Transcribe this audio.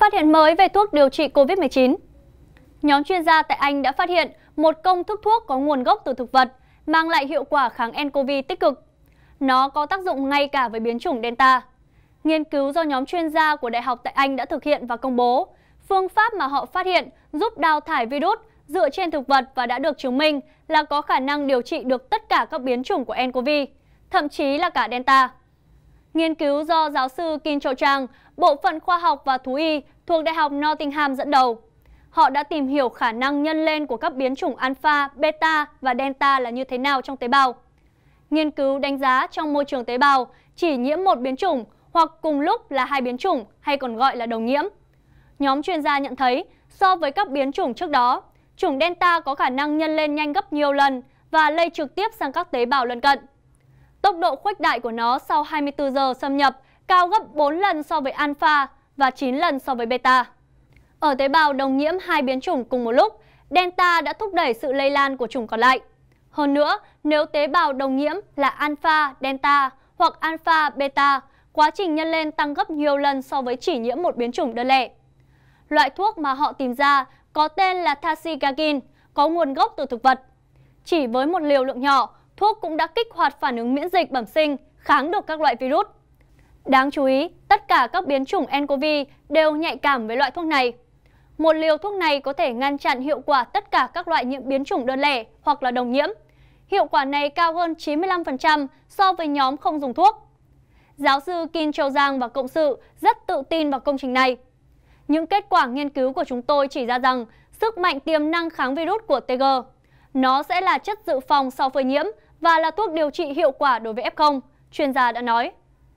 Phát hiện mới về thuốc điều trị COVID-19 Nhóm chuyên gia tại Anh đã phát hiện một công thức thuốc có nguồn gốc từ thực vật mang lại hiệu quả kháng nCoV tích cực. Nó có tác dụng ngay cả với biến chủng Delta. Nghiên cứu do nhóm chuyên gia của Đại học tại Anh đã thực hiện và công bố, phương pháp mà họ phát hiện giúp đào thải virus dựa trên thực vật và đã được chứng minh là có khả năng điều trị được tất cả các biến chủng của nCoV, thậm chí là cả Delta. Nghiên cứu do giáo sư Kim Cho Trang, Bộ phận Khoa học và Thú y thuộc Đại học Nottingham dẫn đầu. Họ đã tìm hiểu khả năng nhân lên của các biến chủng alpha, beta và delta là như thế nào trong tế bào. Nghiên cứu đánh giá trong môi trường tế bào chỉ nhiễm một biến chủng hoặc cùng lúc là hai biến chủng hay còn gọi là đồng nhiễm. Nhóm chuyên gia nhận thấy so với các biến chủng trước đó, chủng delta có khả năng nhân lên nhanh gấp nhiều lần và lây trực tiếp sang các tế bào lân cận. Tốc độ khuếch đại của nó sau 24 giờ xâm nhập cao gấp 4 lần so với alpha và 9 lần so với beta. Ở tế bào đồng nhiễm hai biến chủng cùng một lúc, delta đã thúc đẩy sự lây lan của chủng còn lại. Hơn nữa, nếu tế bào đồng nhiễm là alpha, delta hoặc alpha, beta, quá trình nhân lên tăng gấp nhiều lần so với chỉ nhiễm một biến chủng đơn lẻ. Loại thuốc mà họ tìm ra có tên là thacigagin, có nguồn gốc từ thực vật. Chỉ với một liều lượng nhỏ, thuốc cũng đã kích hoạt phản ứng miễn dịch bẩm sinh, kháng được các loại virus. Đáng chú ý, tất cả các biến chủng nCoV đều nhạy cảm với loại thuốc này. Một liều thuốc này có thể ngăn chặn hiệu quả tất cả các loại nhiễm biến chủng đơn lẻ hoặc là đồng nhiễm. Hiệu quả này cao hơn 95% so với nhóm không dùng thuốc. Giáo sư Kim Châu Giang và Cộng sự rất tự tin vào công trình này. Những kết quả nghiên cứu của chúng tôi chỉ ra rằng sức mạnh tiềm năng kháng virus của TG. Nó sẽ là chất dự phòng sau phơi nhiễm và là thuốc điều trị hiệu quả đối với F0, chuyên gia đã nói.